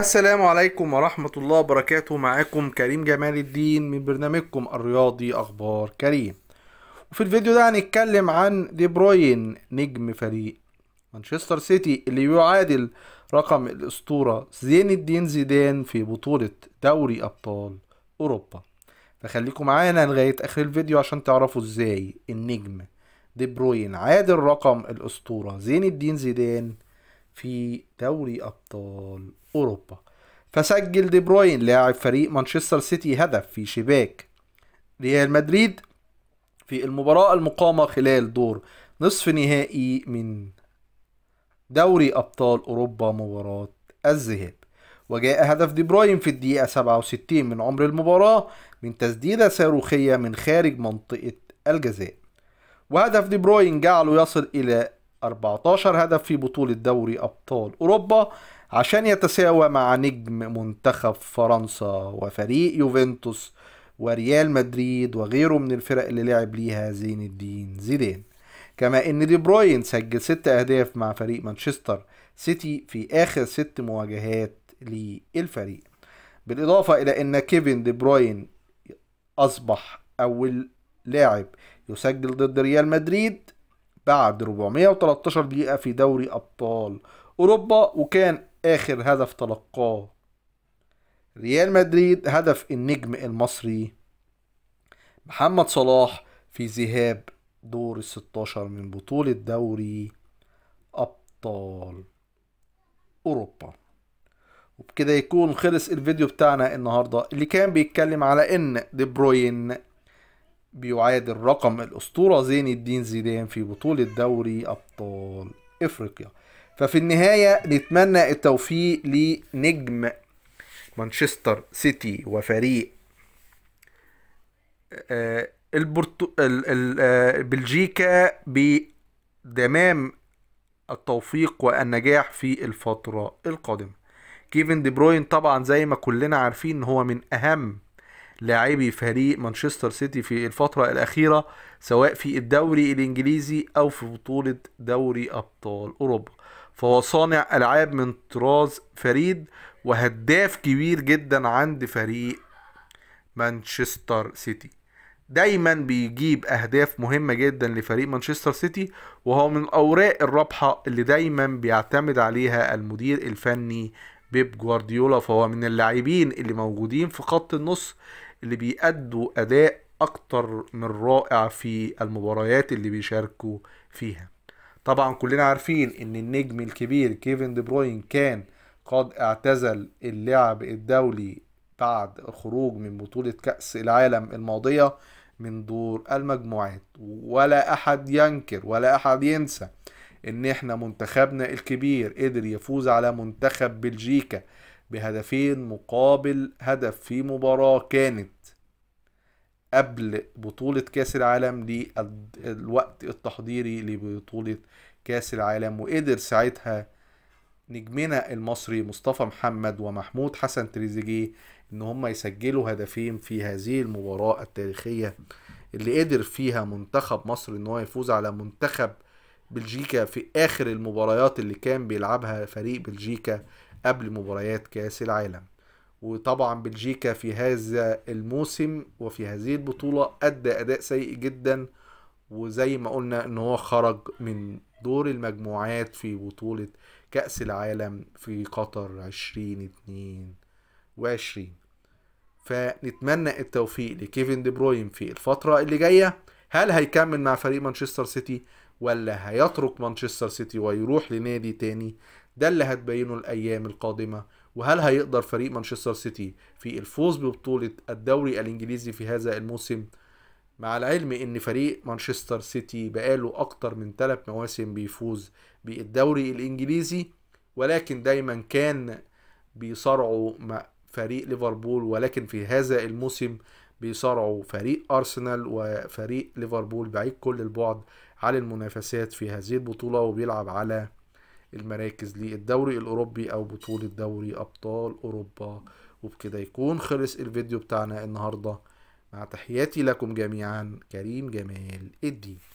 السلام عليكم ورحمة الله وبركاته معاكم كريم جمال الدين من برنامجكم الرياضي أخبار كريم وفي الفيديو ده هنتكلم عن دي بروين نجم فريق مانشستر سيتي اللي يعادل رقم الأسطورة زين الدين زيدان في بطولة دوري أبطال أوروبا فخليكم معانا لغاية آخر الفيديو عشان تعرفوا إزاي النجم دي بروين عادل رقم الأسطورة زين الدين زيدان في دوري أبطال أوروبا فسجل دي بروين لاعب فريق مانشستر سيتي هدف في شباك ريال مدريد في المباراة المقامة خلال دور نصف نهائي من دوري أبطال أوروبا مباراة الذهاب وجاء هدف دي بروين في الدقيقة 67 من عمر المباراة من تسديدة صاروخية من خارج منطقة الجزاء وهدف دي بروين جعله يصل إلى 14 هدف في بطولة دوري أبطال أوروبا عشان يتساوى مع نجم منتخب فرنسا وفريق يوفنتوس وريال مدريد وغيره من الفرق اللي لعب ليها زين الدين زيدان كما ان دي بروين سجل ست اهداف مع فريق مانشستر سيتي في اخر ست مواجهات للفريق بالاضافه الى ان كيفن دي بروين اصبح اول لاعب يسجل ضد ريال مدريد بعد 413 دقيقة في دوري أبطال أوروبا وكان آخر هدف تلقاه ريال مدريد هدف النجم المصري محمد صلاح في ذهاب دور ال 16 من بطولة دوري أبطال أوروبا وبكده يكون خلص الفيديو بتاعنا النهاردة اللي كان بيتكلم على إن دي بروين بيعادل رقم الأسطورة زين الدين زيدان في بطولة دوري أبطال إفريقيا ففي النهاية نتمنى التوفيق لنجم مانشستر سيتي وفريق آه، البرتو... آه، بلجيكا بدمام التوفيق والنجاح في الفترة القادمة كيفن دي بروين طبعا زي ما كلنا عارفين هو من أهم لاعبي فريق مانشستر سيتي في الفترة الأخيرة سواء في الدوري الإنجليزي أو في بطولة دوري أبطال أوروبا فهو صانع ألعاب من طراز فريد وهداف كبير جدا عند فريق مانشستر سيتي دايما بيجيب اهداف مهمه جدا لفريق مانشستر سيتي وهو من الاوراق الرابحه اللي دايما بيعتمد عليها المدير الفني بيب جوارديولا فهو من اللاعبين اللي موجودين في خط النص اللي بيأدوا أداء أكتر من رائع في المباريات اللي بيشاركوا فيها طبعا كلنا عارفين ان النجم الكبير كيفن دي بروين كان قد اعتزل اللعب الدولي بعد خروج من بطولة كأس العالم الماضية من دور المجموعات ولا أحد ينكر ولا أحد ينسى ان احنا منتخبنا الكبير قدر يفوز على منتخب بلجيكا بهدفين مقابل هدف في مباراة كانت قبل بطولة كأس العالم للوقت التحضيري لبطولة كأس العالم وقدر ساعتها نجمنا المصري مصطفى محمد ومحمود حسن تريزيجيه ان هم يسجلوا هدفين في هذه المباراة التاريخية اللي قدر فيها منتخب مصر ان هو يفوز على منتخب بلجيكا في آخر المباريات اللي كان بيلعبها فريق بلجيكا قبل مباريات كأس العالم وطبعا بلجيكا في هذا الموسم وفي هذه البطولة أدى أداء سيء جدا وزي ما قلنا إن هو خرج من دور المجموعات في بطولة كأس العالم في قطر 2022 فنتمنى التوفيق لكيفن دي بروين في الفترة اللي جاية هل هيكمل مع فريق مانشستر سيتي ولا هيترك مانشستر سيتي ويروح لنادي تاني ده اللي هتبينه الايام القادمه وهل هيقدر فريق مانشستر سيتي في الفوز ببطوله الدوري الانجليزي في هذا الموسم مع العلم ان فريق مانشستر سيتي بقاله اكتر من ثلاث مواسم بيفوز بالدوري الانجليزي ولكن دايما كان بيصارعوا مع فريق ليفربول ولكن في هذا الموسم بيصارعوا فريق أرسنال وفريق ليفربول بعيد كل البعد عن المنافسات في هذه البطولة وبيلعب على المراكز للدوري الأوروبي أو بطولة دوري أبطال أوروبا وبكده يكون خلص الفيديو بتاعنا النهاردة مع تحياتي لكم جميعا كريم جمال الدين